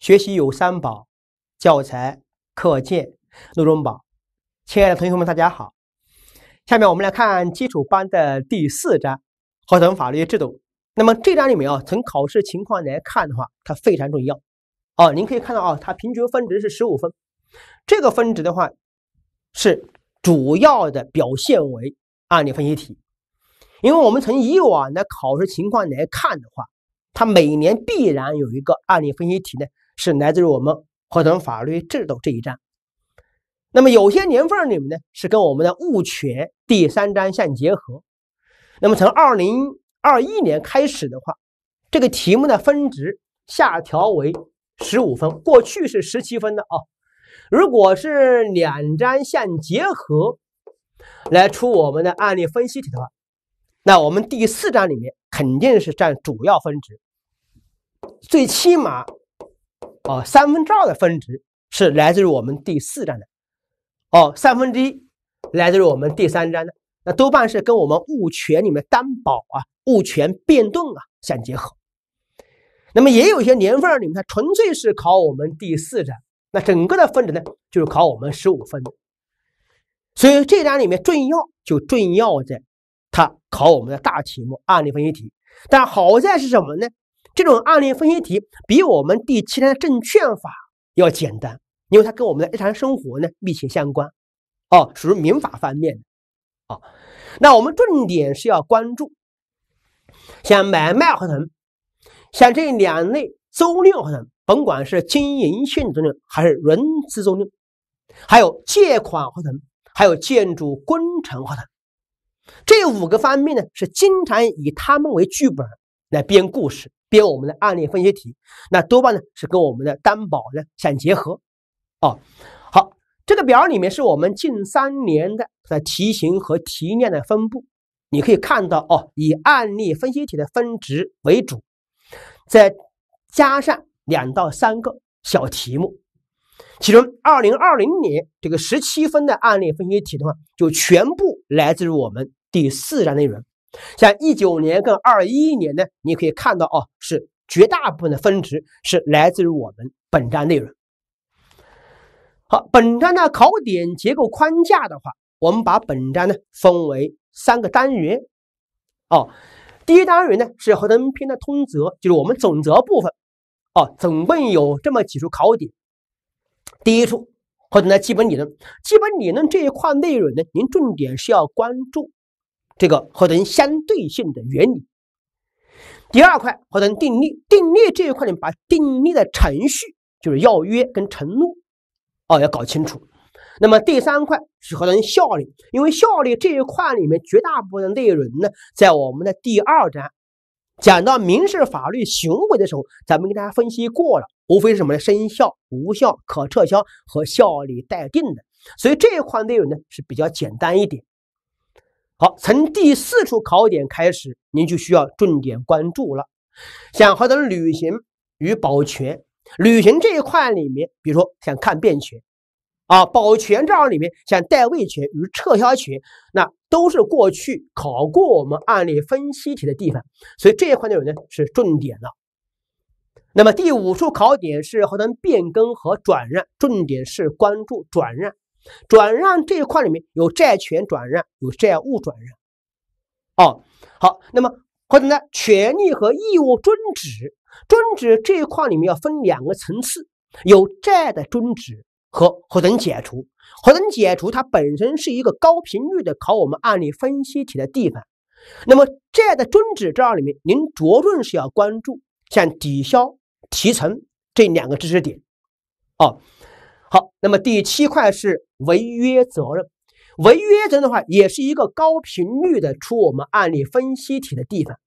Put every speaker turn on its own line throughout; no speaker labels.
学习有三宝：教材、课件、录中宝。亲爱的同学们，大家好！下面我们来看基础班的第四章合同法律制度。那么这章里面啊，从考试情况来看的话，它非常重要哦。您可以看到啊，它平均分值是十五分。这个分值的话，是主要的表现为案例分析题，因为我们从以往的考试情况来看的话，它每年必然有一个案例分析题呢。是来自于我们合同法律制度这一章，那么有些年份里面呢，是跟我们的物权第三章相结合。那么从二零二一年开始的话，这个题目的分值下调为十五分，过去是十七分的啊。如果是两章相结合来出我们的案例分析题的话，那我们第四章里面肯定是占主要分值，最起码。哦，三分之二的分值是来自于我们第四章的，哦，三分之一来自于我们第三章的，那多半是跟我们物权里面担保啊、物权变动啊相结合。那么也有些年份儿，面，它纯粹是考我们第四章，那整个的分值呢，就是考我们十五分。所以这章里面重要就重要在它考我们的大题目、案例分析题。但好在是什么呢？这种案例分析题比我们第七章证券法要简单，因为它跟我们的日常生活呢密切相关，哦，属于民法方面，的，哦，那我们重点是要关注像买卖合同，像这两类租赁合同，甭管是经营性租赁还是融资租赁，还有借款合同，还有建筑工程合同，这五个方面呢，是经常以它们为剧本来编故事。编我们的案例分析题，那多半呢是跟我们的担保呢相结合。哦，好，这个表里面是我们近三年的的题型和题量的分布，你可以看到哦，以案例分析题的分值为主，再加上两到三个小题目，其中二零二零年这个十七分的案例分析题的话，就全部来自于我们第四章内容。像一九年跟二一年呢，你可以看到哦，是绝大部分的分值是来自于我们本章内容。好，本章的考点结构框架的话，我们把本章呢分为三个单元。哦，第一单元呢是合同篇的通则，就是我们总则部分。哦，总共有这么几处考点。第一处合同的基本理论，基本理论这一块内容呢，您重点是要关注。这个合同相对性的原理，第二块合同订立，订立这一块呢，把订立的程序，就是要约跟承诺，哦，要搞清楚。那么第三块是合同效力，因为效力这一块里面绝大部分的内容呢，在我们的第二章讲到民事法律行为的时候，咱们给大家分析过了，无非是什么呢？生效、无效、可撤销和效力待定的，所以这一块内容呢是比较简单一点。好，从第四处考点开始，您就需要重点关注了。想合同履行与保全，履行这一块里面，比如说想看变权啊，保全这儿里面像代位权与撤销权，那都是过去考过我们案例分析题的地方，所以这一块内容呢是重点了。那么第五处考点是合同变更和转让，重点是关注转让。转让这一块里面有债权转让，有债务转让。哦，好，那么或者呢，权利和义务终止，终止这一块里面要分两个层次，有债的终止和合同解除。合同解除它本身是一个高频率的考我们案例分析题的地方。那么债的终止这儿里面，您着重是要关注像抵消、提成这两个知识点。哦。好，那么第七块是违约责任，违约责任的话，也是一个高频率的出我们案例分析题的地方，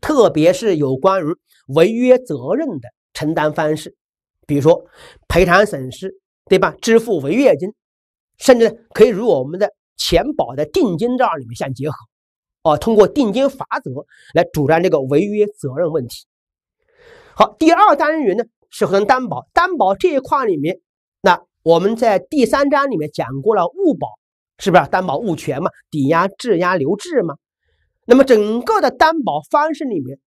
特别是有关于违约责任的承担方式，比如说赔偿损失，对吧？支付违约金，甚至可以与我们的钱保的定金这儿里面相结合，啊，通过定金法则来主张这个违约责任问题。好，第二单元呢是和担保，担保这一块里面。我们在第三章里面讲过了物保，是不是担保物权嘛？抵押、质押、留置嘛？那么整个的担保方式里面，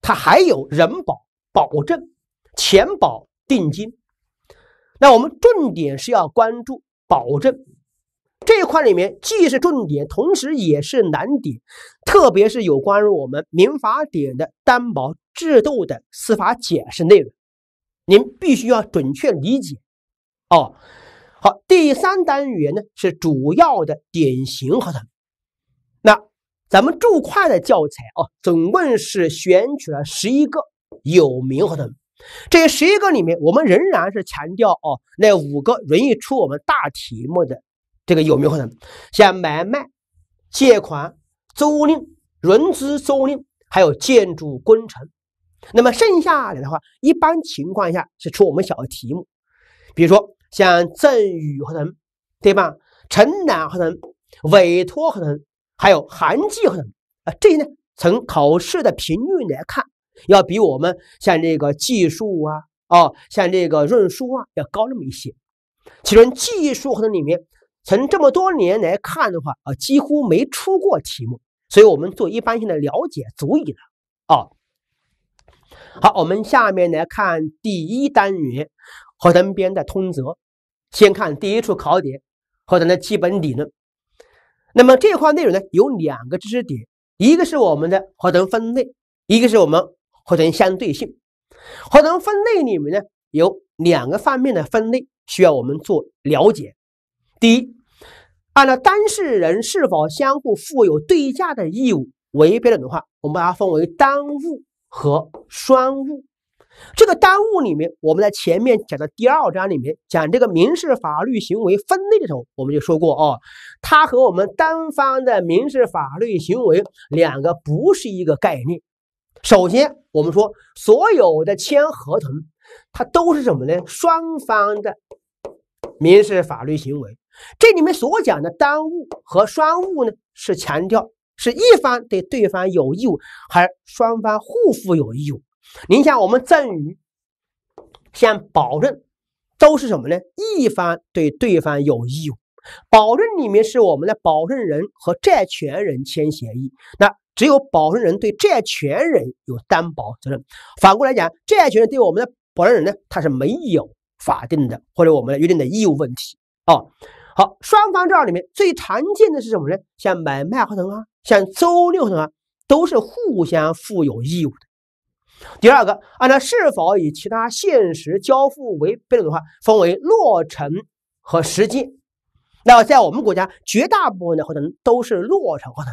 它还有人保、保证、钱保、定金。那我们重点是要关注保证这一块里面，既是重点，同时也是难点，特别是有关于我们民法典的担保制度的司法解释内容，您必须要准确理解。哦，好，第三单元呢是主要的典型合同。那咱们注会的教材啊，总共是选取了十一个有名合同。这十一个里面，我们仍然是强调哦，那五个容易出我们大题目的这个有名合同，像买卖、借款、租赁、融资租赁，还有建筑工程。那么剩下来的话，一般情况下是出我们小题目，比如说。像赠与合同，对吧？承揽合同、委托合同，还有函寄合同啊，这些呢，从考试的频率来看，要比我们像这个技术啊，哦，像这个润书啊，要高那么一些。其中技术合同里面，从这么多年来看的话，啊，几乎没出过题目，所以我们做一般性的了解足以了啊。好，我们下面来看第一单元。合同编的通则，先看第一处考点：合同的基本理论。那么这块内容呢，有两个知识点，一个是我们的合同分类，一个是我们合同相对性。合同分类里面呢，有两个方面的分类需要我们做了解。第一，按照当事人是否相互负有对价的义务为标准的话，我们把它分为单务和双务。这个单务里面，我们在前面讲的第二章里面讲这个民事法律行为分类的时候，我们就说过哦，它和我们单方的民事法律行为两个不是一个概念。首先，我们说所有的签合同，它都是什么呢？双方的民事法律行为。这里面所讲的单务和双务呢，是强调是一方对对方有义务，还是双方互负有义务。您像我们赠与，像保证，都是什么呢？一方对对方有义务。保证里面是我们的保证人和债权人签协议，那只有保证人对债权人有担保责任。反过来讲，债权人对我们的保证人呢，他是没有法定的或者我们约定的义务问题啊。好，双方这儿里面最常见的是什么呢？像买卖合同啊，像租赁合同啊，都是互相负有义务的。第二个，按照是否以其他现实交付为标准的话，分为落成和实践。那么，在我们国家，绝大部分的合同都是落成合同。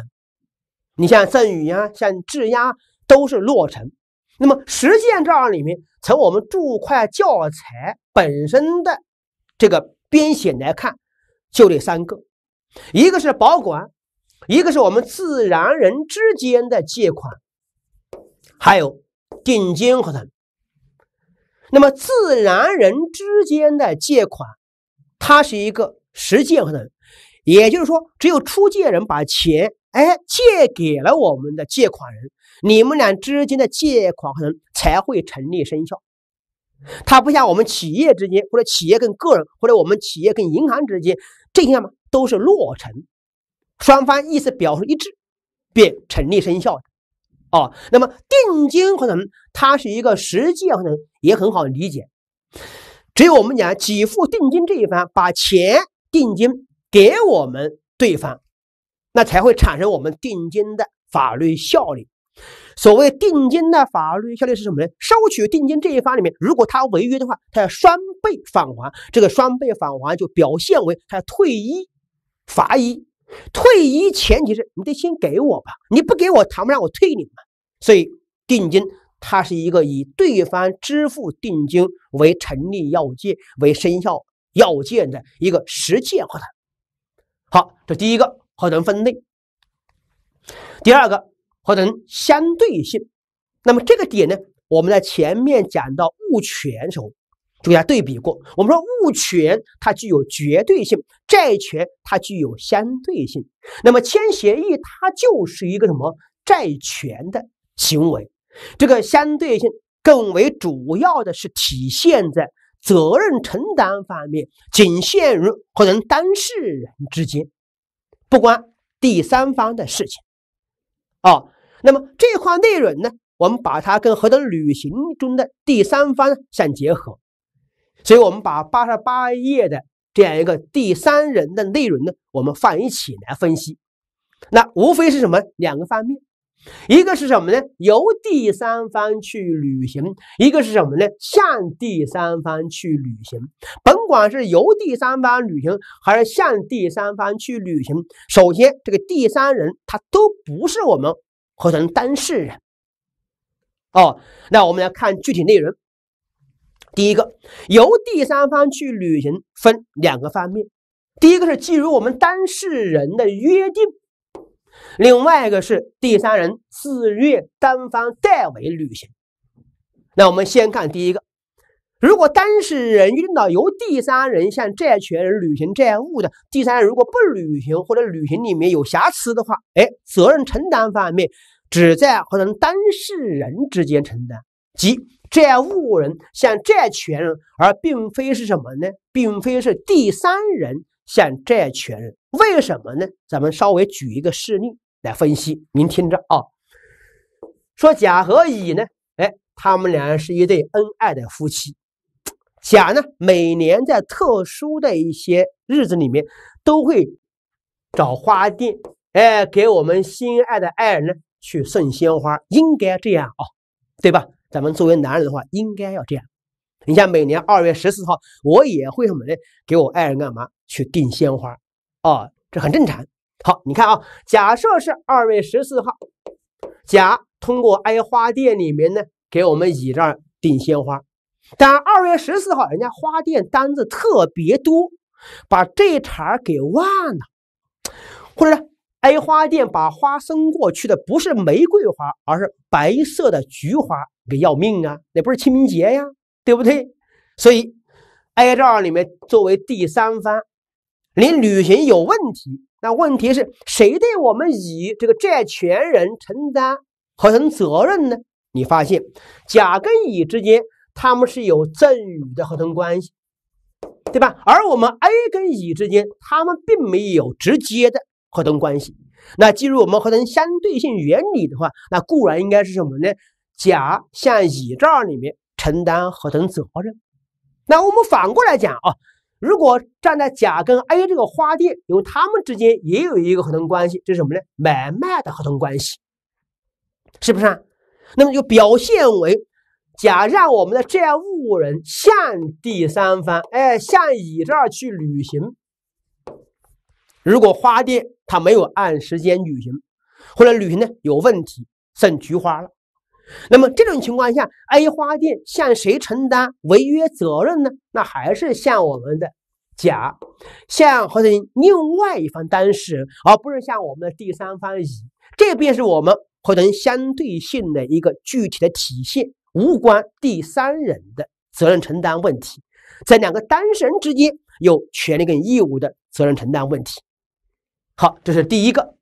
你像赠与呀，像质押都是落成。那么，实践这儿里面，从我们注会教材本身的这个编写来看，就这三个：一个是保管，一个是我们自然人之间的借款，还有。定金合同。那么，自然人之间的借款，它是一个实践合同，也就是说，只有出借人把钱哎借给了我们的借款人，你们俩之间的借款合同才会成立生效。它不像我们企业之间，或者企业跟个人，或者我们企业跟银行之间这些嘛都是落成，双方意思表示一致，便成立生效的。哦，那么定金合同，它是一个实际合同，也很好理解，只有我们讲给付定金这一方把钱定金给我们对方，那才会产生我们定金的法律效力。所谓定金的法律效力是什么呢？收取定金这一方里面，如果他违约的话，他要双倍返还。这个双倍返还就表现为他要退一罚一。退一前提是你得先给我吧，你不给我谈不上我退你嘛。所以定金它是一个以对方支付定金为成立要件、为生效要件的一个实践合同。好，这第一个合同分类，第二个合同相对性。那么这个点呢，我们在前面讲到物权时候。主要对比过，我们说物权它具有绝对性，债权它具有相对性。那么签协议它就是一个什么债权的行为，这个相对性更为主要的是体现在责任承担方面，仅限于合同当事人之间，不关第三方的事情啊。那么这块内容呢，我们把它跟合同履行中的第三方相结合。所以，我们把八十八页的这样一个第三人的内容呢，我们放一起来分析。那无非是什么两个方面？一个是什么呢？由第三方去履行；一个是什么呢？向第三方去履行。甭管是由第三方履行还是向第三方去履行，首先这个第三人他都不是我们合同当事人。哦，那我们来看具体内容。第一个由第三方去履行，分两个方面，第一个是基于我们当事人的约定，另外一个是第三人自愿单方代为履行。那我们先看第一个，如果当事人约定由第三人向债权人履行债务的，第三人如果不履行或者履行里面有瑕疵的话，哎，责任承担方面只在合同当事人之间承担，即。债务人向债权人，而并非是什么呢？并非是第三人向债权人。为什么呢？咱们稍微举一个事例来分析。您听着啊，说甲和乙呢，哎，他们俩是一对恩爱的夫妻。甲呢，每年在特殊的一些日子里面，都会找花店，哎，给我们心爱的爱人呢去送鲜花，应该这样啊，对吧？咱们作为男人的话，应该要这样。你像每年二月十四号，我也会什么呢？给我爱人干嘛？去订鲜花，哦，这很正常。好，你看啊，假设是二月十四号，甲通过挨花店里面呢，给我们乙这儿订鲜花。但二月十四号人家花店单子特别多，把这茬给忘了，或者。A 花店把花送过去的不是玫瑰花，而是白色的菊花，给要命啊！那不是清明节呀，对不对？所以 A 这里面作为第三方，你履行有问题，那问题是谁对我们乙这个债权人承担合同责任呢？你发现甲跟乙之间他们是有赠与的合同关系，对吧？而我们 A 跟乙之间他们并没有直接的。合同关系，那基于我们合同相对性原理的话，那固然应该是什么呢？甲向乙这儿里面承担合同责任。那我们反过来讲啊，如果站在甲跟 A 这个花店，因为他们之间也有一个合同关系，这是什么呢？买卖的合同关系，是不是？啊？那么就表现为，甲让我们的债务人向第三方，哎，向乙这儿去履行。如果花店他没有按时间履行，或者履行呢有问题，剩菊花了，那么这种情况下，A 花店向谁承担违约责任呢？那还是向我们的甲，向合同另外一方当事人，而不是向我们的第三方乙。这便是我们合同相对性的一个具体的体现。无关第三人的责任承担问题，在两个当事人之间有权利跟义务的责任承担问题。好，这是第一个。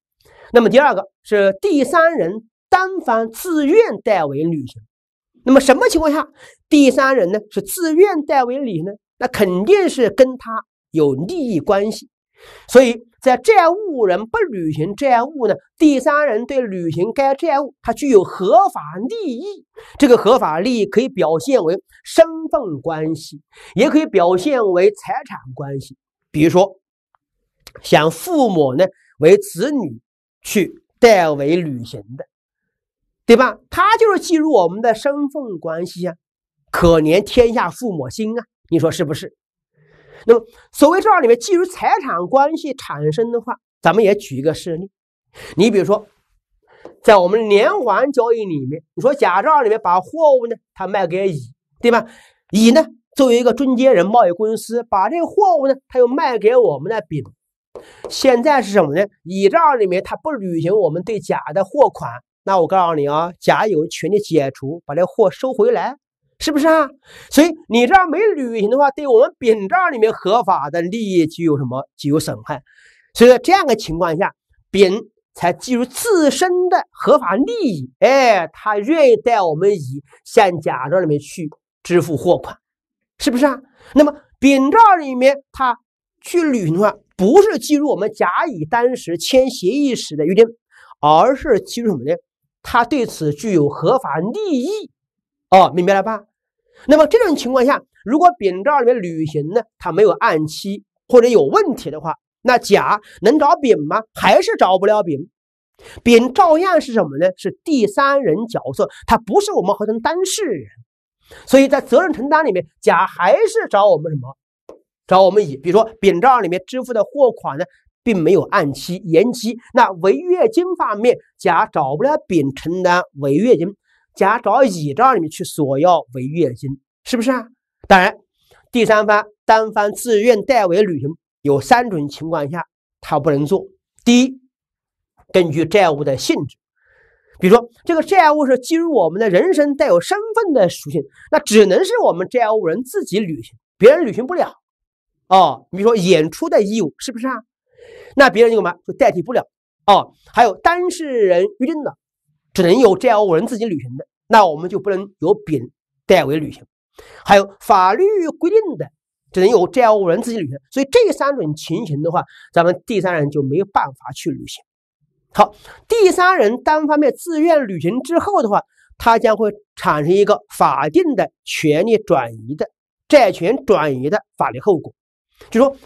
那么第二个是第三人单方自愿代为履行。那么什么情况下第三人呢是自愿代为履行？呢？那肯定是跟他有利益关系。所以在债务人不履行债务呢，第三人对履行该债务他具有合法利益。这个合法利益可以表现为身份关系，也可以表现为财产关系。比如说。想父母呢为子女去代为履行的，对吧？他就是基入我们的身份关系啊。可怜天下父母心啊，你说是不是？那么，所谓账里面基于财产关系产生的话，咱们也举一个事例。你比如说，在我们连环交易里面，你说甲账里面把货物呢，他卖给乙，对吧？乙呢作为一个中间人贸易公司，把这个货物呢，他又卖给我们的丙。现在是什么呢？乙账里面他不履行我们对甲的货款，那我告诉你啊，甲有权利解除，把这货收回来，是不是啊？所以你这样没履行的话，对我们丙账里面合法的利益具有什么？具有损害。所以说这样的情况下，丙才基于自身的合法利益，哎，他愿意带我们乙向甲账里面去支付货款，是不是啊？那么丙账里面他去履行的话。不是基于我们甲乙当时签协议时的约定，而是基于什么呢？他对此具有合法利益。哦，明白了吧？那么这种情况下，如果丙这里面履行呢，他没有按期或者有问题的话，那甲能找丙吗？还是找不了丙？丙照样是什么呢？是第三人角色，他不是我们合同当事人，所以在责任承担里面，甲还是找我们什么？找我们乙，比如说丙账里面支付的货款呢，并没有按期延期。那违约金方面，甲找不了丙承担违约金，甲找乙账里面去索要违约金，是不是啊？当然，第三方单方自愿代为履行有三种情况下他不能做。第一，根据债务的性质，比如说这个债务是基于我们的人身带有身份的属性，那只能是我们债务人自己履行，别人履行不了。哦，比如说演出的义务是不是啊？那别人干嘛就代替不了哦。还有当事人约定的，只能由债务人自己履行的，那我们就不能由丙代为履行。还有法律规定的，只能由债务人自己履行。所以这三种情形的话，咱们第三人就没有办法去履行。好，第三人单方面自愿履行之后的话，他将会产生一个法定的权利转移的债权转移的法律后果。就说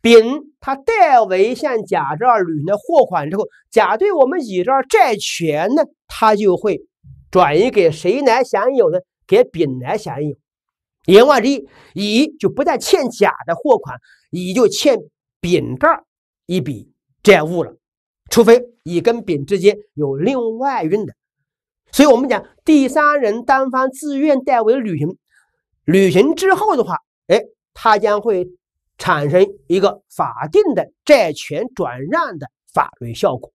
丙他代为向甲这儿履行了货款之后，甲对我们乙这儿债权呢，他就会转移给谁来享有呢？给丙来享有。言外之意，乙就不再欠甲的货款，乙就欠丙这儿一笔债务了。除非乙跟丙之间有另外运的，所以我们讲，第三人单方自愿代为履行，履行之后的话，哎，他将会。产生一个法定的债权转让的法律效果。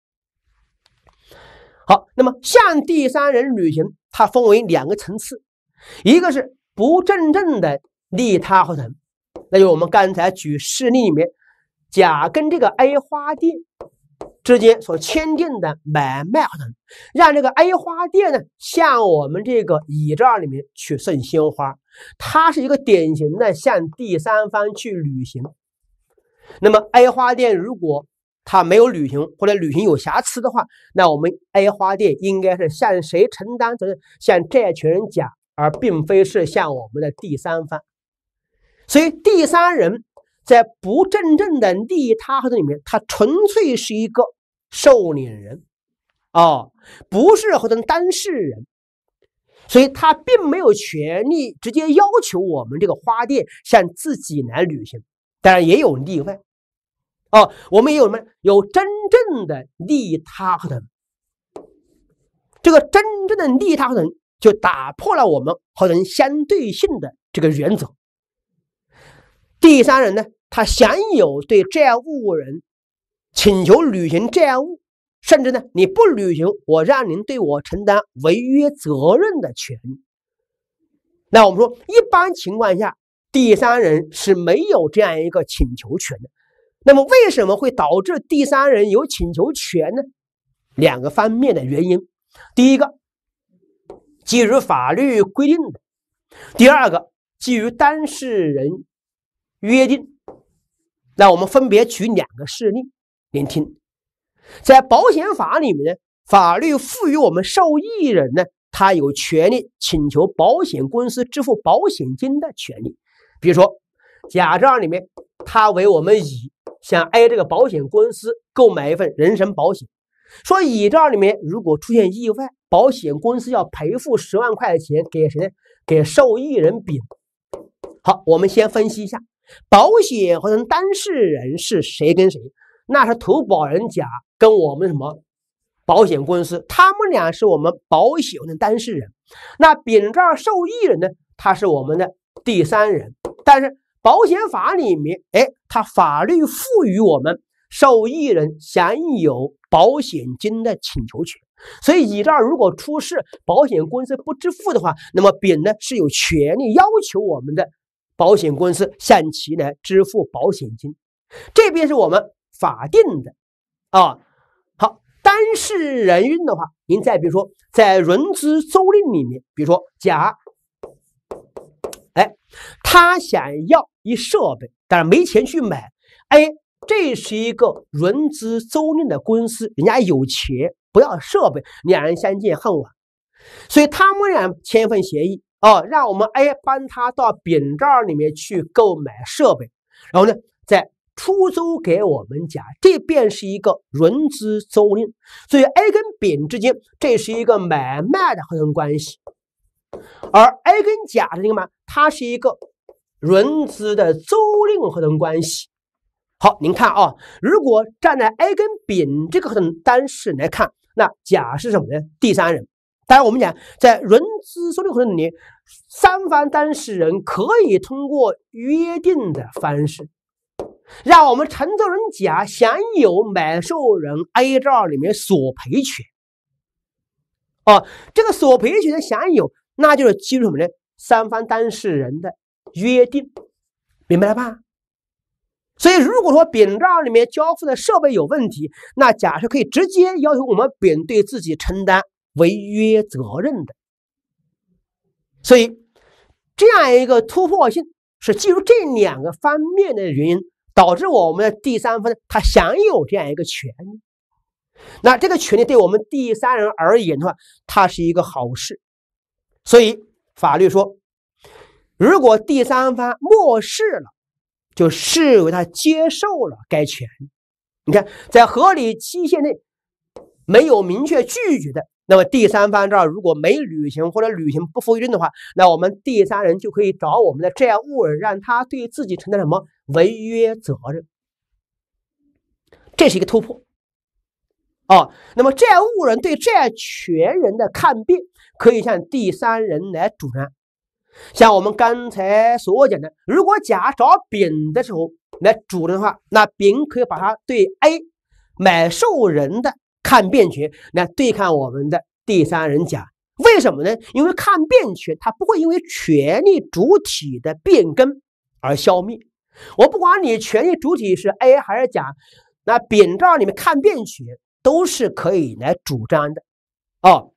好，那么向第三人履行，它分为两个层次，一个是不真正的利他合同，那就我们刚才举事例里面，甲跟这个 A 花店。之间所签订的买卖合同，让这个 A 花店呢向我们这个乙这里面去送鲜花，它是一个典型的向第三方去履行。那么 A 花店如果他没有履行或者履行有瑕疵的话，那我们 A 花店应该是向谁承担责任？向债权人甲，而并非是向我们的第三方。所以，第三人在不真正的利益他合同里面，他纯粹是一个。受领人啊，不是合同当事人，所以他并没有权利直接要求我们这个花店向自己来履行。当然也有例外哦，我们有什么有真正的利他合同？这个真正的利他人就打破了我们合同相对性的这个原则。第三人呢，他享有对债务人。请求履行债务，甚至呢，你不履行，我让您对我承担违约责任的权利。那我们说，一般情况下，第三人是没有这样一个请求权的。那么，为什么会导致第三人有请求权呢？两个方面的原因：第一个，基于法律规定的；第二个，基于当事人约定。那我们分别举两个事例。聆听，在保险法里面，呢，法律赋予我们受益人呢，他有权利请求保险公司支付保险金的权利。比如说，甲账里面，他为我们乙向 A 这个保险公司购买一份人身保险，说乙账里面如果出现意外，保险公司要赔付十万块钱给谁呢？给受益人丙。好，我们先分析一下保险合同当事人是谁跟谁。那是投保人甲跟我们什么保险公司，他们俩是我们保险的当事人。那丙这儿受益人呢，他是我们的第三人。但是保险法里面，哎，他法律赋予我们受益人享有保险金的请求权。所以乙这儿如果出事，保险公司不支付的话，那么丙呢是有权利要求我们的保险公司向其来支付保险金。这边是我们。法定的，啊，好，当事人运的话，您再比如说，在融资租赁里面，比如说甲，哎，他想要一设备，但是没钱去买哎，这是一个融资租赁的公司，人家有钱，不要设备，两人相见恨晚，所以他们俩签一份协议，哦，让我们 A 帮他到丙这儿里面去购买设备，然后呢，在。出租给我们甲，这便是一个融资租赁，所以 A 跟丙之间这是一个买卖的合同关系，而 A 跟甲的那个嘛，它是一个融资的租赁合同关系。好，您看啊，如果站在 A 跟丙这个合同当事人来看，那甲是什么呢？第三人。当然，我们讲在融资租赁合同里，三方当事人可以通过约定的方式。让我们承租人甲享有买受人 A 照里面索赔权。哦，这个索赔权的享有，那就是基于什么呢？三方当事人的约定，明白了吧？所以，如果说丙照里面交付的设备有问题，那甲是可以直接要求我们丙对自己承担违约责任的。所以，这样一个突破性是基于这两个方面的原因。导致我们的第三方他享有这样一个权利，那这个权利对我们第三人而言的话，它是一个好事。所以法律说，如果第三方漠视了，就视为他接受了该权利。你看，在合理期限内没有明确拒绝的，那么第三方这儿如果没履行或者履行不符认约定的话，那我们第三人就可以找我们的债务人让他对自己承担什么？违约责任，这是一个突破啊！那么，债务人对债权人的抗辩，可以向第三人来主张。像我们刚才所讲的，如果甲找丙的时候来主张的话，那丙可以把他对 A 买受人的抗辩权来对抗我们的第三人甲。为什么呢？因为抗辩权它不会因为权利主体的变更而消灭。我不管你权利主体是 A 还是甲，那秉照你们看遍权都是可以来主张的，哦。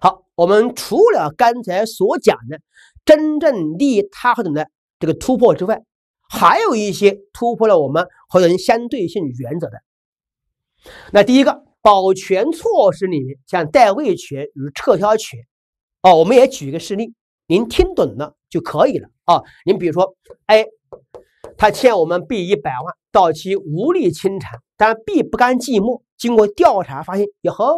好，我们除了刚才所讲的真正利他和同的这个突破之外，还有一些突破了我们和人相对性原则的。那第一个保全措施里面，像代位权与撤销权，哦，我们也举一个事例。您听懂了就可以了啊！您比如说，A 他欠我们 B 一百万，到期无力清偿，但 B 不甘寂寞，经过调查发现，哟呵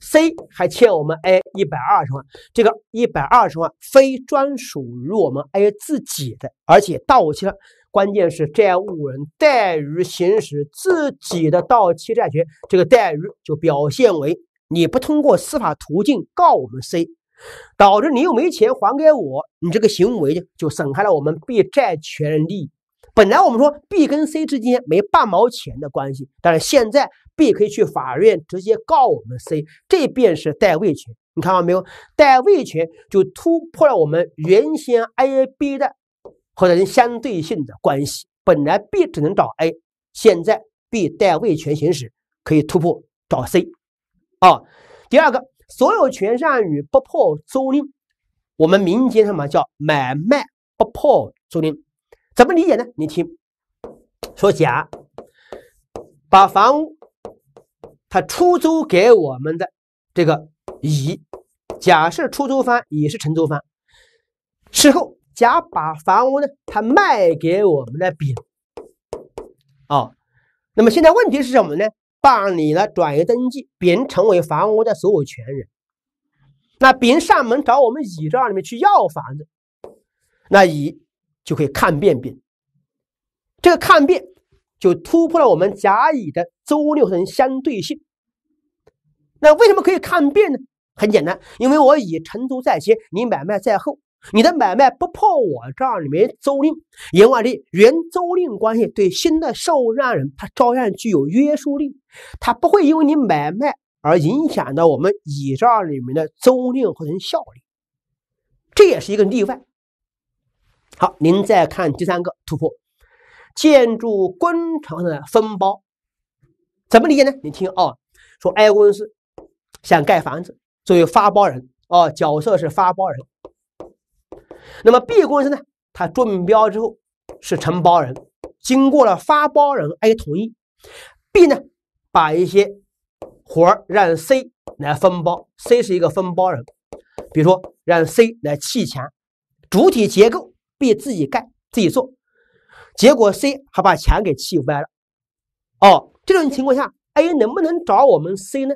，C 还欠我们 A 一百二十万，这个一百二十万非专属于我们 A 自己的，而且到期了。关键是债务人怠于行使自己的到期债权，这个怠于就表现为你不通过司法途径告我们 C。导致你又没钱还给我，你这个行为就损害了我们 B 债权利益。本来我们说 B 跟 C 之间没半毛钱的关系，但是现在 B 可以去法院直接告我们 C，这便是代位权。你看到没有？代位权就突破了我们原先 A、B 的或者相对性的关系。本来 B 只能找 A，现在 B 代位权行使可以突破找 C。啊，第二个。所有权上与不破租赁，我们民间什么叫买卖不破租赁，怎么理解呢？你听，说甲把房屋他出租给我们的这个乙，假设出租方也是承租方，事后甲把房屋呢他卖给我们的丙，啊，那么现在问题是什么呢？办理了转移登记，并成为房屋的所有权人。那丙上门找我们乙这儿里面去要房子，那乙就可以抗辩丙。这个抗辩就突破了我们甲乙的周六人相对性。那为什么可以抗辩呢？很简单，因为我乙承租在先，你买卖在后。你的买卖不破我这儿里面的租赁，言外之意，原租赁关系对新的受让人，他照样具有约束力，他不会因为你买卖而影响到我们乙这儿里面的租赁合同效力，这也是一个例外。好，您再看第三个突破，建筑工程的分包，怎么理解呢？你听啊，说 A 公司想盖房子，作为发包人啊，角色是发包人。那么 B 公司呢？他中标之后是承包人，经过了发包人 A 同意，B 呢把一些活儿让 C 来分包，C 是一个分包人，比如说让 C 来砌墙，主体结构 B 自己干自己做，结果 C 还把墙给砌歪了。哦，这种情况下 A 能不能找我们 C 呢？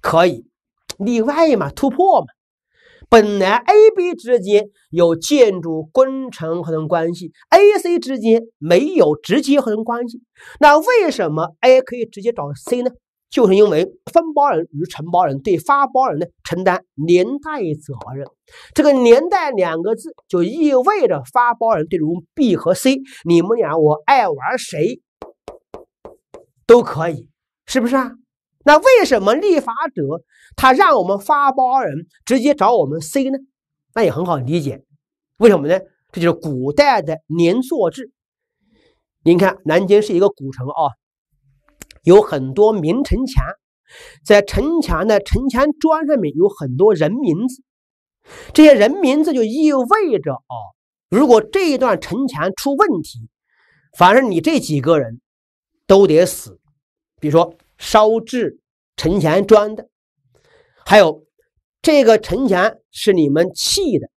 可以，例外嘛，突破嘛。本来 A、B 之间有建筑工程合同关系，A、C 之间没有直接合同关系，那为什么 A 可以直接找 C 呢？就是因为分包人与承包人对发包人呢承担连带责任。这个连带两个字就意味着发包人对如 B 和 C，你们俩我爱玩谁都可以，是不是啊？那为什么立法者他让我们发包人直接找我们 C 呢？那也很好理解，为什么呢？这就是古代的年作制。您看，南京是一个古城啊，有很多明城墙，在城墙的城墙砖上面有很多人名字，这些人名字就意味着啊，如果这一段城墙出问题，反正你这几个人都得死。比如说。烧制城墙砖的，还有这个城墙是你们砌的，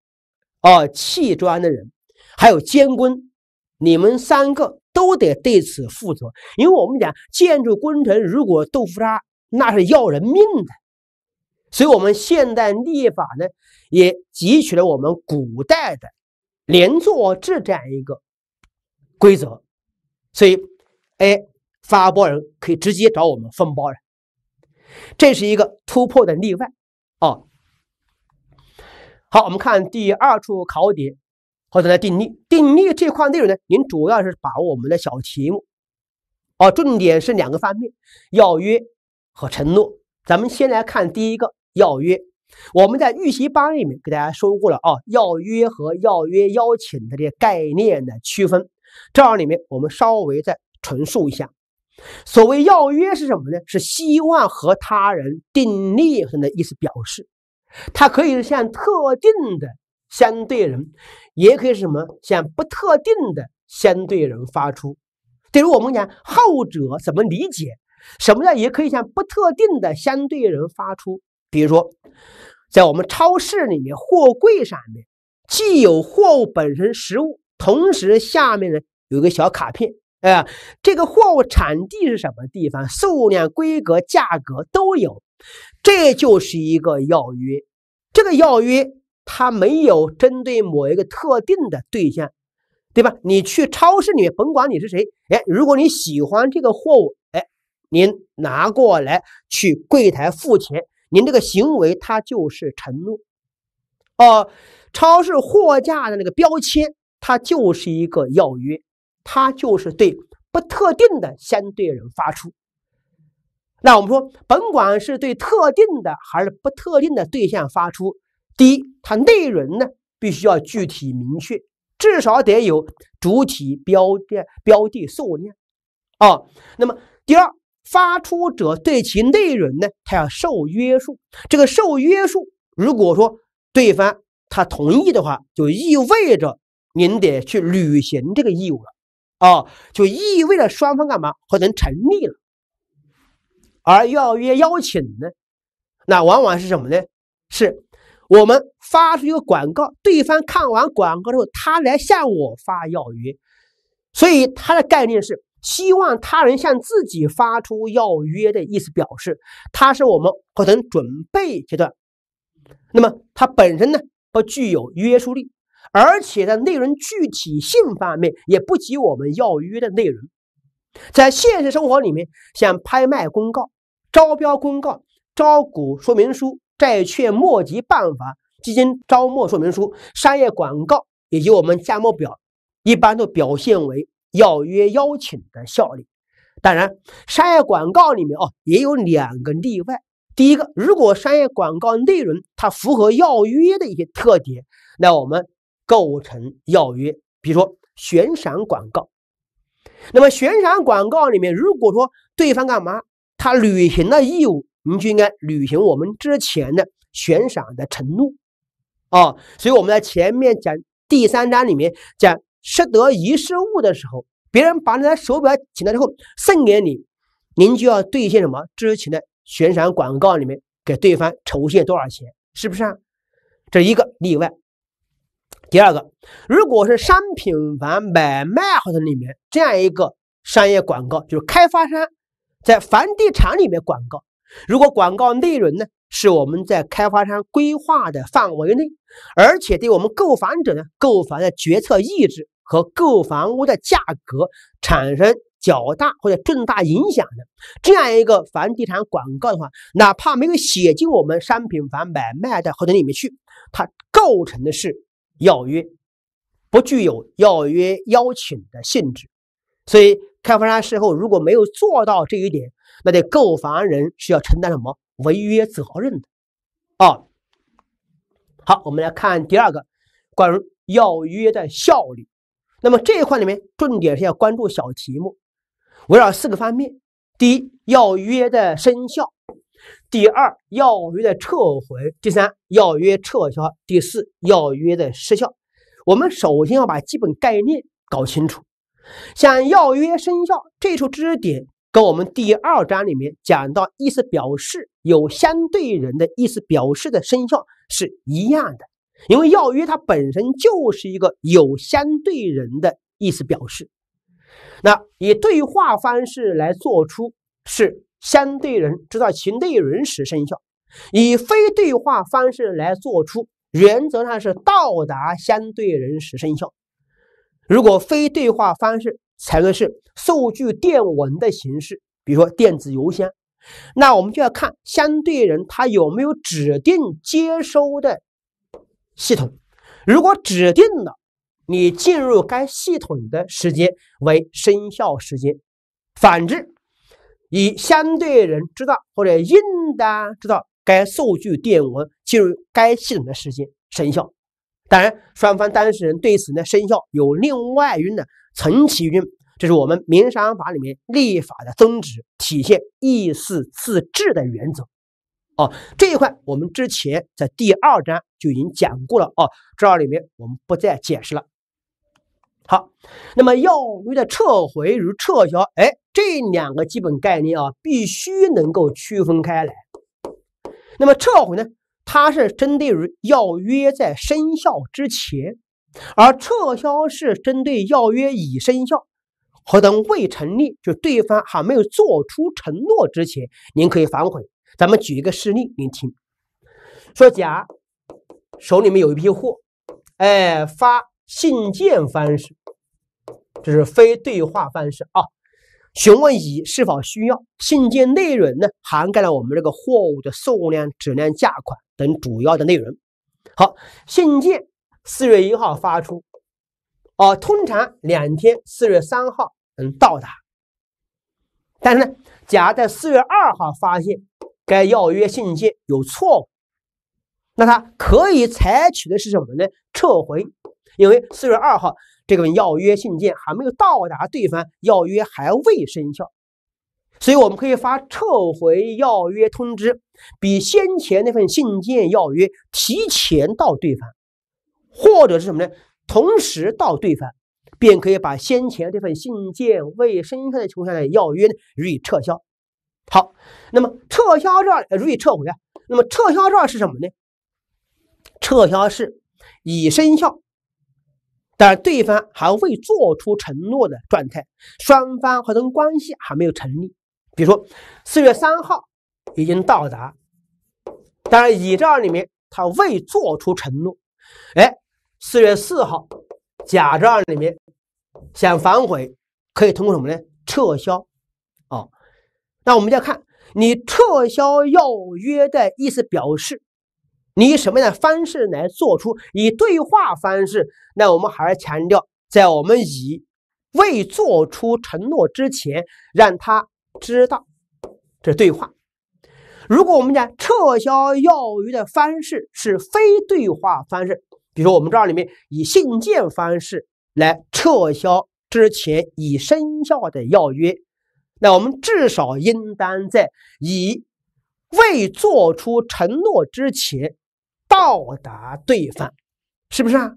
啊砌砖的人，还有监工，你们三个都得对此负责，因为我们讲建筑工程如果豆腐渣，那是要人命的，所以我们现代立法呢也汲取了我们古代的连坐制这样一个规则，所以哎，发包人可以直接找我们分包人，这是一个突破的例外啊。好，我们看第二处考点，或者呢定立。定立这块内容呢，您主要是把握我们的小题目，啊，重点是两个方面：要约和承诺。咱们先来看第一个要约。我们在预习班里面给大家说过了啊，要约和要约邀请的这些概念的区分。这儿里面我们稍微再陈述一下。所谓要约是什么呢？是希望和他人订立的意思表示，它可以向特定的相对人，也可以什么向不特定的相对人发出。比如我们讲后者怎么理解？什么叫也可以向不特定的相对人发出？比如说，在我们超市里面，货柜上面既有货物本身实物，同时下面呢有个小卡片。哎，这个货物产地是什么地方？数量、规格、价格都有，这就是一个要约。这个要约它没有针对某一个特定的对象，对吧？你去超市里面，甭管你是谁，哎，如果你喜欢这个货物，哎，您拿过来去柜台付钱，您这个行为它就是承诺。哦，超市货架的那个标签，它就是一个要约。它就是对不特定的相对人发出。那我们说，甭管是对特定的还是不特定的对象发出，第一，它内容呢必须要具体明确，至少得有主体、标的、标的数量啊。那么第二，发出者对其内容呢，它要受约束。这个受约束，如果说对方他同意的话，就意味着您得去履行这个义务了。哦，就意味着双方干嘛合同成立了，而要约邀请呢，那往往是什么呢？是我们发出一个广告，对方看完广告之后，他来向我发要约，所以它的概念是希望他人向自己发出要约的意思表示，它是我们合同准备阶段，那么它本身呢不具有约束力。而且在内容具体性方面，也不及我们要约的内容。在现实生活里面，像拍卖公告、招标公告、招股说明书、债券募集办法、基金招募说明书、商业广告以及我们价目表，一般都表现为要约邀请的效力。当然，商业广告里面啊，也有两个例外。第一个，如果商业广告内容它符合要约的一些特点，那我们。构成要约，比如说悬赏广告。那么悬赏广告里面，如果说对方干嘛，他履行了义务，您就应该履行我们之前的悬赏的承诺啊。所以我们在前面讲第三章里面讲拾得遗失物的时候，别人把那手表捡来之后送给你，您就要兑现什么之前的悬赏广告里面给对方酬谢多少钱，是不是啊？这一个例外。第二个，如果是商品房买卖合同里面这样一个商业广告，就是开发商在房地产里面广告，如果广告内容呢是我们在开发商规划的范围内，而且对我们购房者呢购房的决策意志和购房屋的价格产生较大或者重大影响的这样一个房地产广告的话，哪怕没有写进我们商品房买卖的合同里面去，它构成的是。要约不具有要约邀请的性质，所以开发商事后如果没有做到这一点，那对购房人是要承担什么违约责任的？啊，好，我们来看第二个关于要约的效力。那么这一块里面重点是要关注小题目，围绕四个方面：第一，要约的生效。第二，要约的撤回；第三，要约撤销；第四，要约的失效。我们首先要把基本概念搞清楚。像要约生效这处知识点，跟我们第二章里面讲到意思表示有相对人的意思表示的生效是一样的，因为要约它本身就是一个有相对人的意思表示。那以对话方式来做出是。相对人知道其内容时生效，以非对话方式来做出，原则上是到达相对人时生效。如果非对话方式采用是数据电文的形式，比如说电子邮箱，那我们就要看相对人他有没有指定接收的系统。如果指定了，你进入该系统的时间为生效时间。反之，以相对人知道或者应当知道该数据电文进入该系统的时间生效。当然，双方当事人对此呢生效有另外一的存其权，这是我们民商法里面立法的宗旨，体现意思自治的原则。哦，这一块我们之前在第二章就已经讲过了哦，这儿里面我们不再解释了。好，那么要约的撤回与撤销，哎，这两个基本概念啊，必须能够区分开来。那么撤回呢，它是针对于要约在生效之前，而撤销是针对要约已生效，合同未成立，就对方还没有做出承诺之前，您可以反悔。咱们举一个事例，您听，说甲手里面有一批货，哎，发信件方式。这是非对话方式啊！询问乙是否需要信件内容呢？涵盖了我们这个货物的数量、质量、价款等主要的内容。好，信件四月一号发出，哦，通常两天，四月三号能到达。但是呢，甲在四月二号发现该要约信件有错误，那他可以采取的是什么呢？撤回，因为四月二号。这份要约信件还没有到达对方，要约还未生效，所以我们可以发撤回要约通知，比先前那份信件要约提前到对方，或者是什么呢？同时到对方，便可以把先前这份信件未生效的情况下要约呢予以撤销。好，那么撤销这儿啊，予以撤回啊，那么撤销这儿是什么呢？撤销是已生效。但对方还未做出承诺的状态，双方合同关系还没有成立。比如说，四月三号已经到达，但是乙账里面他未做出承诺。哎，四月四号，甲这里面想反悔，可以通过什么呢？撤销。哦，那我们要看你撤销要约的意思表示。你以什么样的方式来做出？以对话方式，那我们还是强调，在我们以未做出承诺之前，让他知道这对话。如果我们讲撤销要约的方式是非对话方式，比如说我们这儿里面以信件方式来撤销之前已生效的要约，那我们至少应当在以。未作出承诺之前到达对方，是不是啊？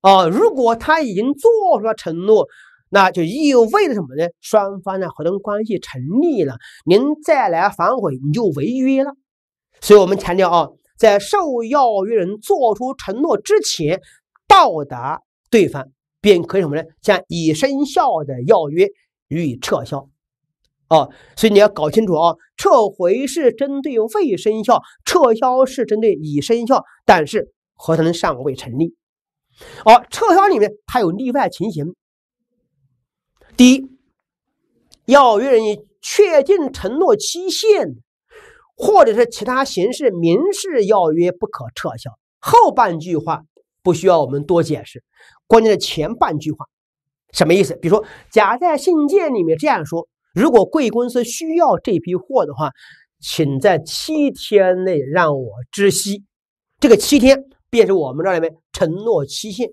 啊，如果他已经做出了承诺，那就意味着什么呢？双方的合同关系成立了，您再来反悔，你就违约了。所以，我们强调啊，在受要约人作出承诺之前到达对方，便可以什么呢？将已生效的要约予以撤销。啊，所以你要搞清楚啊，撤回是针对未生效，撤销是针对已生效，但是合同尚未成立。哦，撤销里面它有例外情形。第一，要约人以确定承诺期限，或者是其他形式民事要约不可撤销。后半句话不需要我们多解释，关键是前半句话什么意思？比如说，甲在信件里面这样说。如果贵公司需要这批货的话，请在七天内让我知悉。这个七天便是我们这里面承诺期限。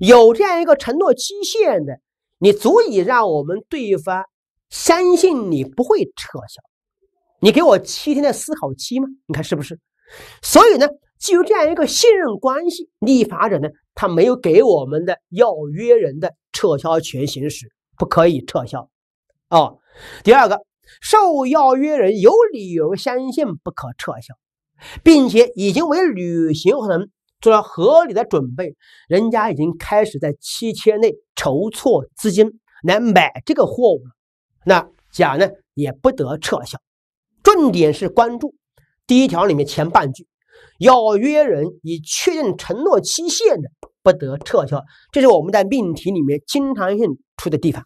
有这样一个承诺期限的，你足以让我们对方相信你不会撤销。你给我七天的思考期吗？你看是不是？所以呢，基于这样一个信任关系，立法者呢，他没有给我们的要约人的撤销权行使，不可以撤销啊。第二个，受要约人有理由相信不可撤销，并且已经为履行合同做了合理的准备，人家已经开始在期限内筹措资金来买这个货物了，那甲呢也不得撤销。重点是关注第一条里面前半句，要约人已确定承诺期限的不得撤销，这是我们在命题里面经常性出的地方。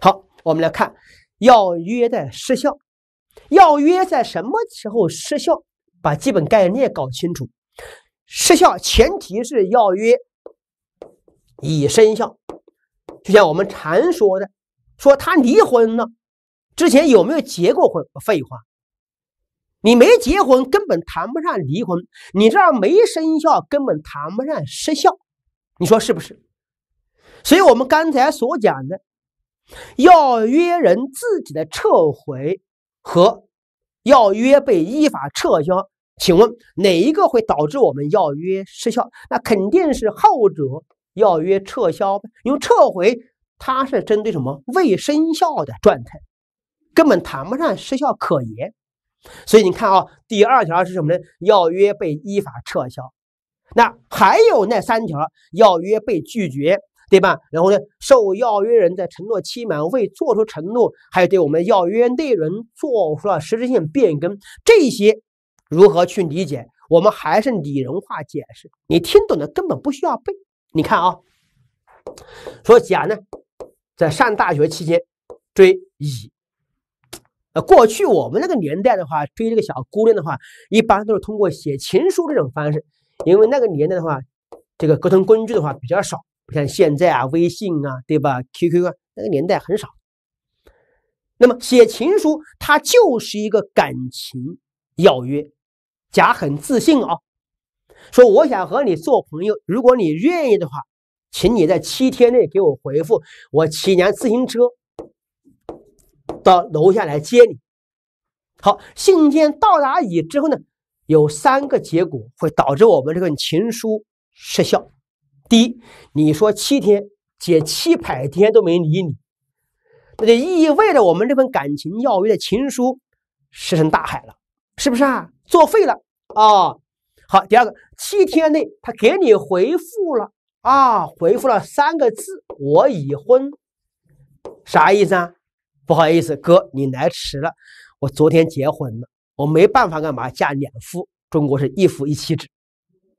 好。我们来看要约的失效，要约在什么时候失效？把基本概念搞清楚。失效前提是要约已生效，就像我们常说的，说他离婚了，之前有没有结过婚？废话，你没结婚，根本谈不上离婚，你这没生效，根本谈不上失效，你说是不是？所以我们刚才所讲的。要约人自己的撤回和要约被依法撤销，请问哪一个会导致我们要约失效？那肯定是后者，要约撤销因为撤回它是针对什么未生效的状态，根本谈不上失效可言。所以你看啊，第二条是什么呢？要约被依法撤销，那还有那三条，要约被拒绝。对吧？然后呢，受要约人在承诺期满未作出承诺，还有对我们要约内容做出了实质性变更，这些如何去理解？我们还是拟人化解释。你听懂的，根本不需要背。你看啊，说甲呢在上大学期间追乙，呃，过去我们那个年代的话，追这个小姑娘的话，一般都是通过写情书这种方式，因为那个年代的话，这个沟通工具的话比较少。像现在啊，微信啊，对吧？QQ 啊，那个年代很少。那么写情书，它就是一个感情邀约。甲很自信啊，说我想和你做朋友，如果你愿意的话，请你在七天内给我回复。我骑辆自行车到楼下来接你。好，信件到达乙之后呢，有三个结果会导致我们这份情书失效。第一，你说七天，且七百天都没理你，那就意味着我们这份感情要约的情书石沉大海了，是不是啊？作废了啊！好，第二个，七天内他给你回复了啊，回复了三个字：“我已婚。”啥意思啊？不好意思，哥，你来迟了，我昨天结婚了，我没办法干嘛，嫁两夫，中国是一夫一妻制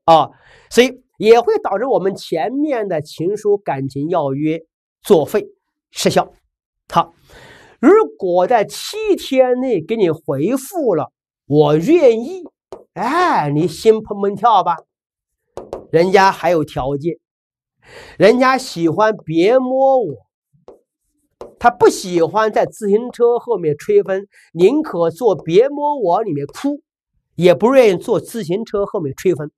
啊，所以。也会导致我们前面的情书、感情要约作废失效。好，如果在七天内给你回复了，我愿意，哎，你心砰砰跳吧。人家还有条件，人家喜欢别摸我，他不喜欢在自行车后面吹风，宁可坐别摸我里面哭，也不愿意坐自行车后面吹风。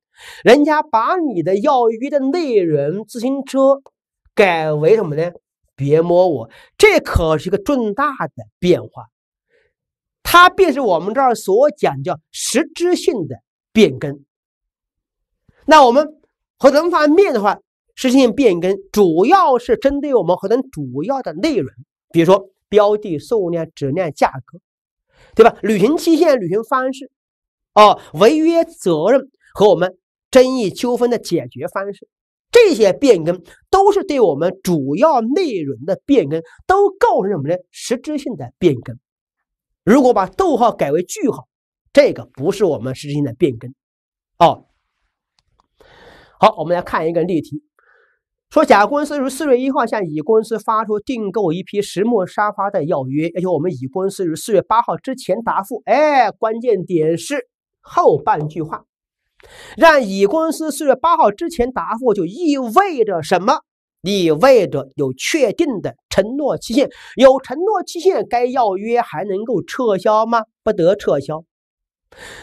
人家把你的要约的内容，自行车改为什么呢？别摸我，这可是一个重大的变化。它便是我们这儿所讲叫实质性的变更。那我们合同方面的话，实质性变更主要是针对我们合同主要的内容，比如说标的数量、质量、价格，对吧？履行期限、履行方式，哦，违约责任和我们。争议纠纷的解决方式，这些变更都是对我们主要内容的变更，都构成什么呢？实质性的变更。如果把逗号改为句号，这个不是我们实质性的变更。哦，好，我们来看一个例题：说甲公司于四月一号向乙公司发出订购一批实木沙发的要约，要求我们乙公司于四月八号之前答复。哎，关键点是后半句话。让乙公司四月八号之前答复，就意味着什么？意味着有确定的承诺期限。有承诺期限，该要约还能够撤销吗？不得撤销。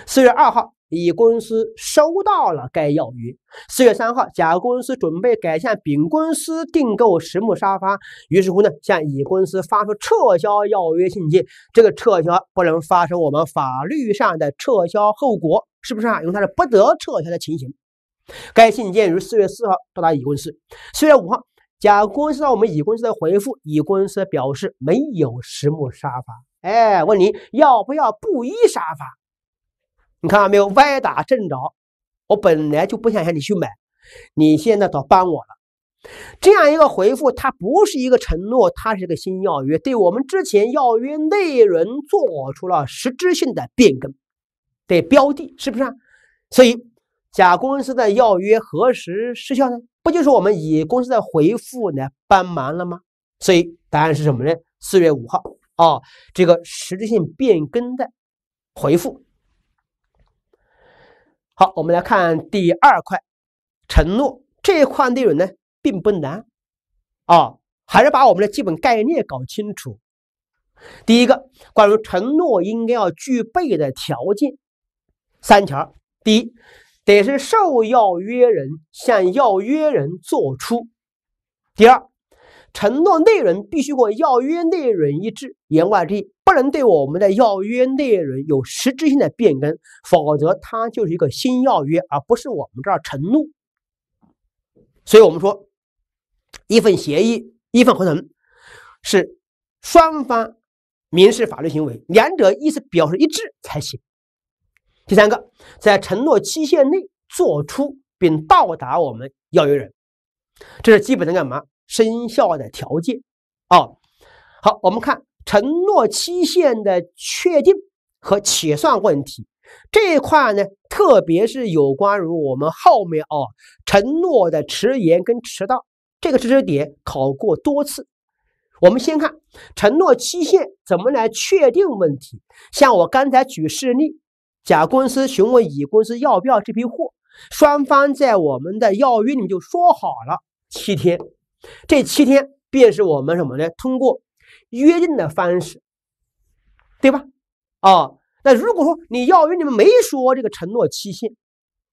四月二号。乙公司收到了该要约。四月三号，甲公司准备改向丙公司订购实木沙发，于是乎呢，向乙公司发出撤销要约信件。这个撤销不能发生我们法律上的撤销后果，是不是啊？因为它是不得撤销的情形。该信件于四月四号到达乙公司。四月五号，甲公司到我们乙公司的回复，乙公司表示没有实木沙发，哎，问你要不要布艺沙发？你看到没有？歪打正着，我本来就不想让你去买，你现在倒帮我了。这样一个回复，它不是一个承诺，它是一个新要约，对我们之前要约内容做出了实质性的变更的标的，是不是？啊？所以，甲公司的要约何时失效呢？不就是我们乙公司的回复来帮忙了吗？所以，答案是什么呢？四月五号啊，这个实质性变更的回复。好，我们来看第二块，承诺这一块内容呢，并不难啊，还是把我们的基本概念搞清楚。第一个，关于承诺应该要具备的条件，三条：第一，得是受要约人向要约人做出；第二，承诺内容必须和要约内容一致，言外之意。不能对我们的要约内容有实质性的变更，否则它就是一个新要约，而不是我们这儿承诺。所以，我们说一份协议、一份合同是双方民事法律行为，两者意思表示一致才行。第三个，在承诺期限内作出并到达我们要约人，这是基本的干嘛？生效的条件啊。好，我们看。承诺期限的确定和起算问题这一块呢，特别是有关于我们后面哦承诺的迟延跟迟到这个知识点考过多次。我们先看承诺期限怎么来确定问题。像我刚才举事例，甲公司询问乙公司要不要这批货，双方在我们的要约里面就说好了七天，这七天便是我们什么呢？通过。约定的方式，对吧？啊，那如果说你要约你们没说这个承诺期限，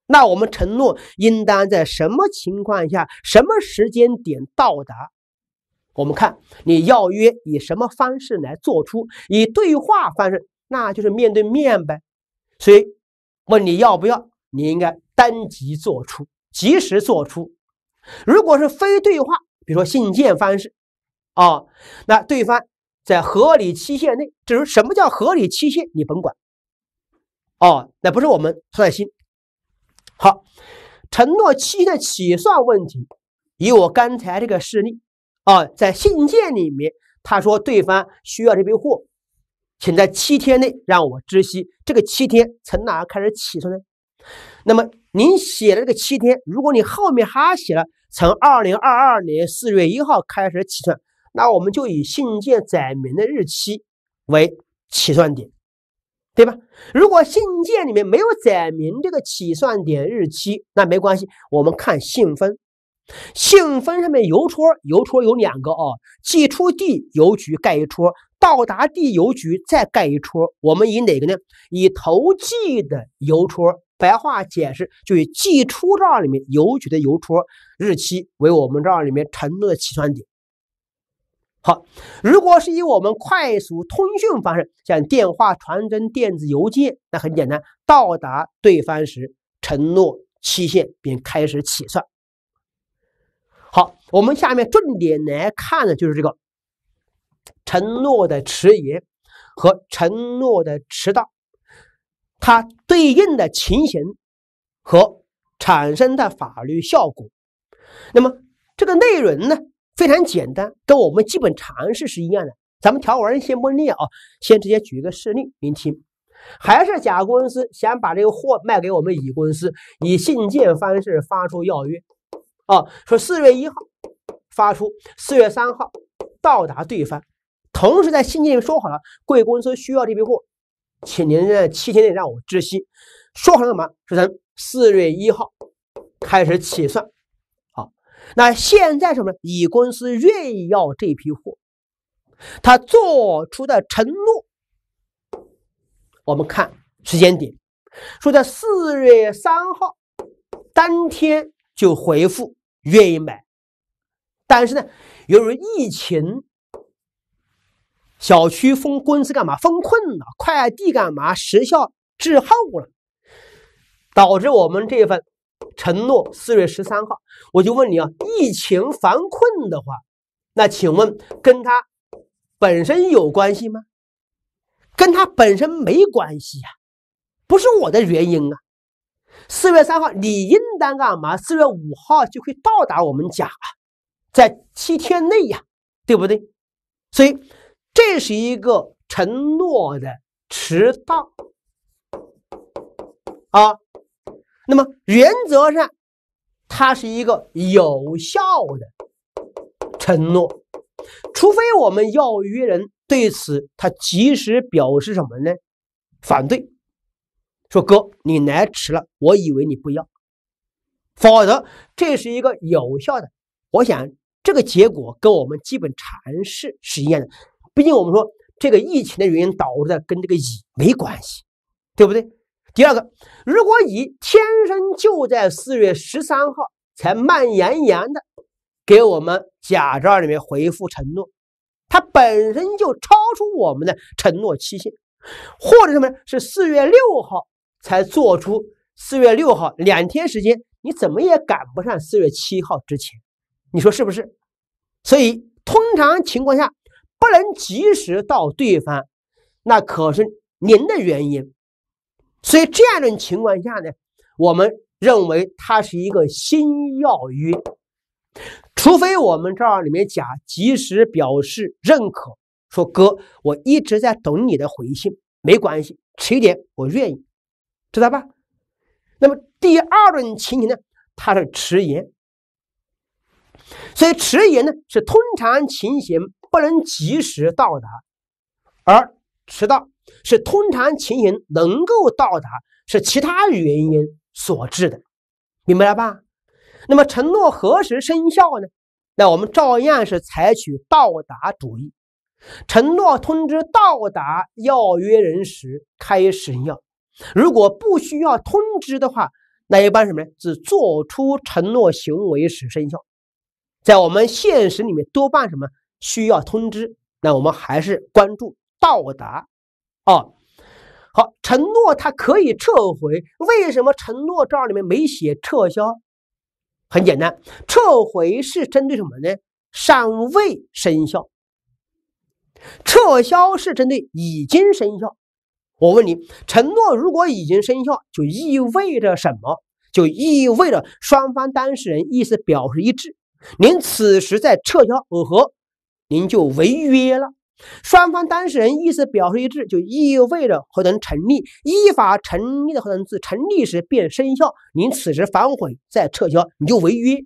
那我们承诺应当在什么情况下、什么时间点到达？我们看你要约以什么方式来做出？以对话方式，那就是面对面呗。所以问你要不要，你应该当即做出，及时做出。如果是非对话，比如说信件方式。啊，那对方在合理期限内，就是什么叫合理期限，你甭管。哦，那不是我们算心。好，承诺期的起算问题，以我刚才这个事例啊，在信件里面他说对方需要这批货，请在七天内让我知悉。这个七天从哪开始起算呢？那么您写的这个七天，如果你后面还写了从二零二二年四月一号开始起算。那我们就以信件载明的日期为起算点，对吧？如果信件里面没有载明这个起算点日期，那没关系，我们看信封。信封上面邮戳，邮戳有两个啊，寄出地邮局盖一戳，到达地邮局再盖一戳。我们以哪个呢？以投寄的邮戳，白话解释就以寄出照里面邮局的邮戳日期为我们照里面承诺的起算点。好，如果是以我们快速通讯方式，像电话、传真、电子邮件，那很简单，到达对方时，承诺期限便开始起算。好，我们下面重点来看的就是这个承诺的迟延和承诺的迟到，它对应的情形和产生的法律效果。那么这个内容呢？非常简单，跟我们基本常识是一样的。咱们条文先不念啊，先直接举一个事例，您听。还是甲公司想把这个货卖给我们乙公司，以信件方式发出要约，啊，说四月一号发出，四月三号到达对方。同时在信件里说好了，贵公司需要这批货，请您在七天内让我知悉。说好了嘛？是咱四月一号开始起算。那现在什么？乙公司愿意要这批货，他做出的承诺，我们看时间点，说在四月三号当天就回复愿意买，但是呢，由于疫情，小区封，公司干嘛封困了，快递干嘛时效滞后了，导致我们这份。承诺四月十三号，我就问你啊，疫情防控的话，那请问跟他本身有关系吗？跟他本身没关系啊，不是我的原因啊。四月三号你应当干嘛？四月五号就会到达我们家，在七天内呀，对不对？所以这是一个承诺的迟到啊。那么原则上，它是一个有效的承诺，除非我们要约人对此他及时表示什么呢？反对，说哥你来迟了，我以为你不要，否则这是一个有效的。我想这个结果跟我们基本阐释是一样的。毕竟我们说这个疫情的原因导致的跟这个乙没关系，对不对？第二个，如果乙天生就在四月十三号才慢洋洋的给我们甲照里面回复承诺，他本身就超出我们的承诺期限，或者什么呢？是四月六号才做出，四月六号两天时间，你怎么也赶不上四月七号之前？你说是不是？所以通常情况下不能及时到对方，那可是您的原因。所以这样一种情况下呢，我们认为它是一个新要约，除非我们这儿里面讲及时表示认可，说哥，我一直在等你的回信，没关系，迟一点我愿意，知道吧？那么第二种情形呢，它是迟延。所以迟延呢，是通常情形不能及时到达，而。迟到是通常情形能够到达，是其他原因所致的，明白了吧？那么承诺何时生效呢？那我们照样是采取到达主义，承诺通知到达要约人时开始要。如果不需要通知的话，那一般什么？是作出承诺行为时生效。在我们现实里面，多半什么需要通知？那我们还是关注。到达，哦，好，承诺它可以撤回，为什么承诺这里面没写撤销？很简单，撤回是针对什么呢？尚未生效，撤销是针对已经生效。我问你，承诺如果已经生效，就意味着什么？就意味着双方当事人意思表示一致。您此时在撤销，呃何？您就违约了。双方当事人意思表示一致，就意味着合同成立。依法成立的合同自成立时便生效。您此时反悔再撤销，你就违约。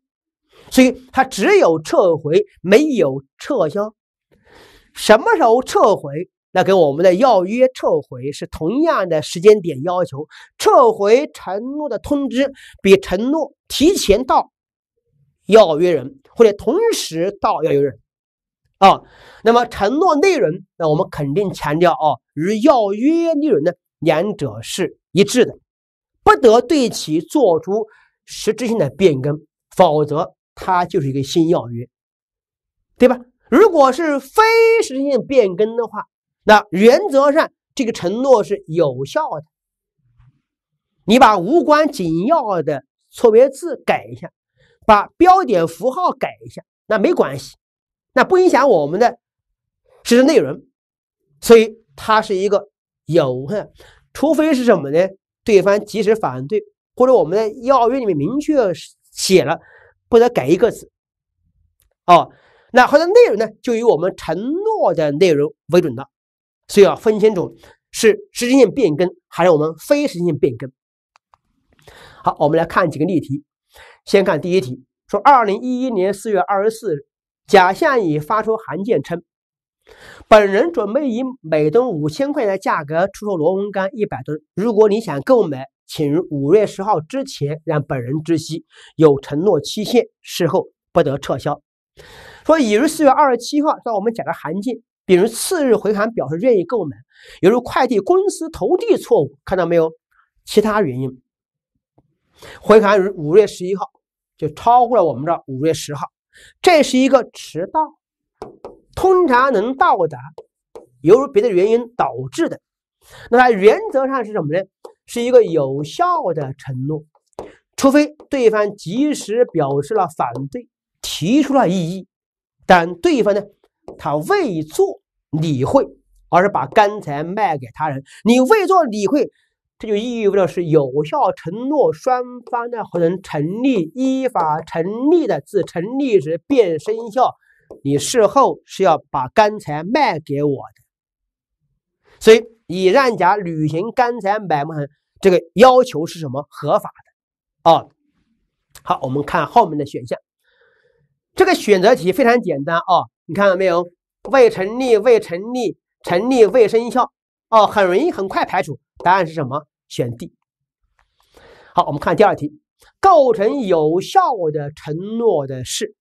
所以，他只有撤回，没有撤销。什么时候撤回？那跟我们的要约撤回是同样的时间点要求。撤回承诺的通知比承诺提前到要约人，或者同时到要约人。啊，那么承诺内容，那我们肯定强调啊，与要约内容呢两者是一致的，不得对其做出实质性的变更，否则它就是一个新要约，对吧？如果是非实质性变更的话，那原则上这个承诺是有效的。你把无关紧要的错别字改一下，把标点符号改一下，那没关系。那不影响我们的实施内容，所以它是一个有效，除非是什么呢？对方及时反对，或者我们的要约里面明确写了，不得改一个字，哦，那它的内容呢，就以我们承诺的内容为准的，所以要分清楚是实质性变更还是我们非实质性变更。好，我们来看几个例题，先看第一题，说二零一一年四月二十四日。甲向乙发出函件称：“本人准备以每吨五千块的价格出售螺纹钢一百吨，如果你想购买，请于五月十号之前让本人知悉，有承诺期限，事后不得撤销。”说已于四月二十七号到我们讲的函件，比如次日回函表示愿意购买，由于快递公司投递错误，看到没有？其他原因，回函于五月十一号就超过了我们的五月十号。这是一个迟到，通常能到达，由于别的原因导致的。那它原则上是什么呢？是一个有效的承诺，除非对方及时表示了反对，提出了异议。但对方呢，他未做理会，而是把钢材卖给他人。你未做理会。这就意味着是有效承诺，双方的合同成立，依法成立的自成立时便生效。你事后是要把钢材卖给我的，所以乙让甲履行钢材买卖这个要求是什么？合法的啊。好，我们看后面的选项，这个选择题非常简单啊，你看到没有？未成立，未成立，成立，未生效。哦，很容易，很快排除。答案是什么？选 D。好，我们看第二题，构成有效的承诺的是。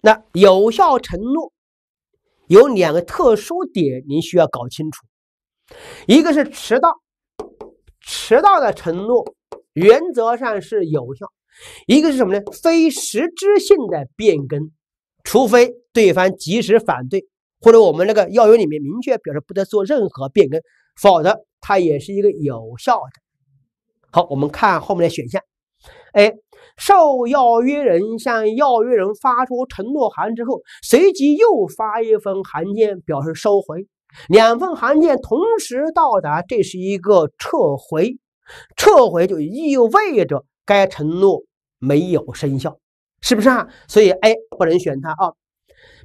那有效承诺有两个特殊点，您需要搞清楚，一个是迟到，迟到的承诺原则上是有效；一个是什么呢？非实质性的变更，除非对方及时反对。或者我们那个要约里面明确表示不得做任何变更，否则它也是一个有效的。好，我们看后面的选项。A，受要约人向要约人发出承诺函之后，随即又发一份函件表示收回，两份函件同时到达，这是一个撤回。撤回就意味着该承诺没有生效，是不是啊？所以 A 不能选它啊。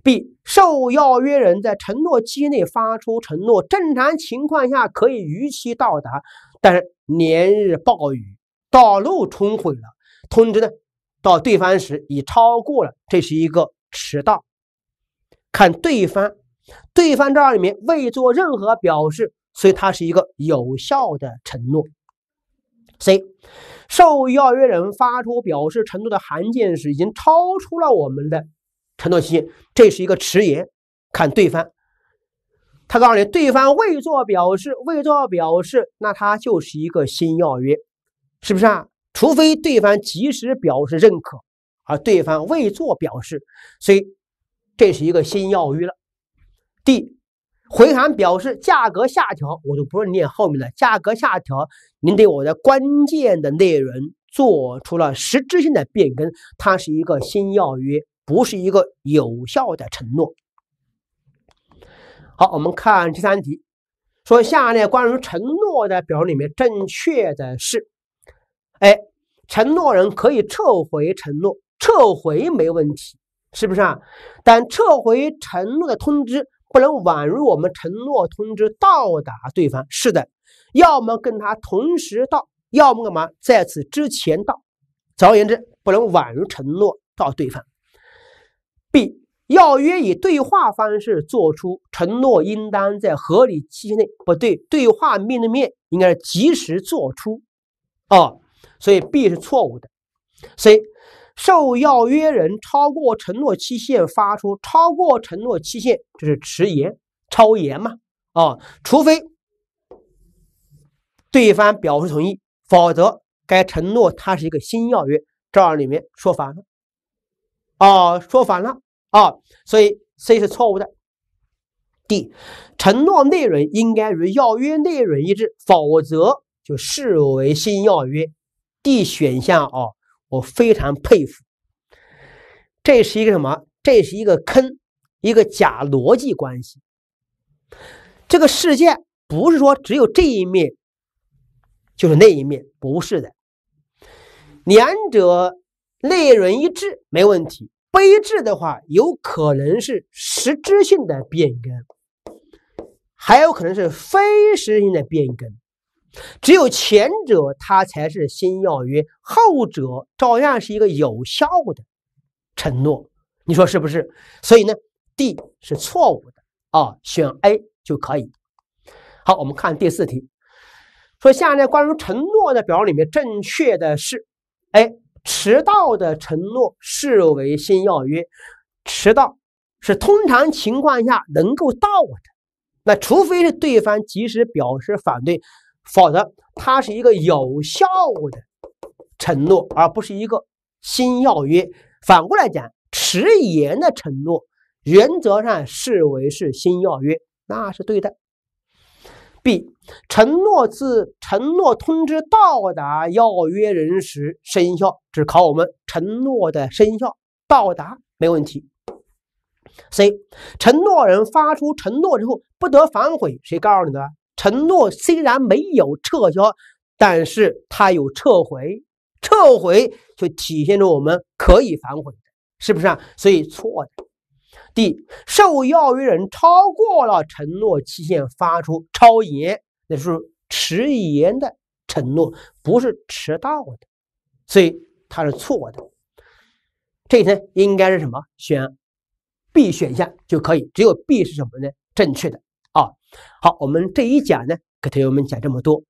b 受要约人在承诺期内发出承诺，正常情况下可以逾期到达，但是连日暴雨，道路冲毁了，通知呢到对方时已超过了，这是一个迟到。看对方，对方这儿里面未做任何表示，所以它是一个有效的承诺。c 受要约人发出表示承诺的函件时，已经超出了我们的。承诺期这是一个迟延。看对方，他告诉你，对方未做表示，未做表示，那他就是一个新要约，是不是啊？除非对方及时表示认可，而对方未做表示，所以这是一个新要约了。D 回函表示价格下调，我就不是念后面了。价格下调，您对我的关键的内容做出了实质性的变更，它是一个新要约。不是一个有效的承诺。好，我们看第三题，说下列关于承诺的表述里面正确的是：哎，承诺人可以撤回承诺，撤回没问题，是不是啊？但撤回承诺的通知不能晚于我们承诺通知到达对方。是的，要么跟他同时到，要么干嘛在此之前到。总而言之，不能晚于承诺到对方。b 要约以对话方式作出承诺，应当在合理期限内不对对话面对面应该是及时作出，哦，所以 b 是错误的。c 受要约人超过承诺期限发出超过承诺期限，这是迟延超延嘛？哦，除非对方表示同意，否则该承诺它是一个新要约，这儿里面说反了，哦，说反了。啊，所以 C 是错误的。D 承诺内容应该与要约内容一致，否则就视为新要约。D 选项哦，我非常佩服。这是一个什么？这是一个坑，一个假逻辑关系。这个世界不是说只有这一面，就是那一面，不是的。两者内容一致没问题。不一致的话，有可能是实质性的变更，还有可能是非实质性的变更。只有前者，它才是新要约；后者照样是一个有效的承诺。你说是不是？所以呢，D 是错误的啊，选 A 就可以。好，我们看第四题，说下列关于承诺的表里面正确的是 A。迟到的承诺视为新要约，迟到是通常情况下能够到的，那除非是对方及时表示反对，否则它是一个有效的承诺，而不是一个新要约。反过来讲，迟延的承诺原则上视为是新要约，那是对的。B，承诺自承诺通知到达要约人时生效，只考我们承诺的生效到达没问题。C，承诺人发出承诺之后不得反悔，谁告诉你的？承诺虽然没有撤销，但是它有撤回，撤回就体现着我们可以反悔，是不是啊？所以错的。D 受要约人超过了承诺期限发出超延，那是迟延的承诺，不是迟到的，所以它是错的。这题应该是什么？选 B 选项就可以，只有 B 是什么呢？正确的啊。好，我们这一讲呢，给同学们讲这么多。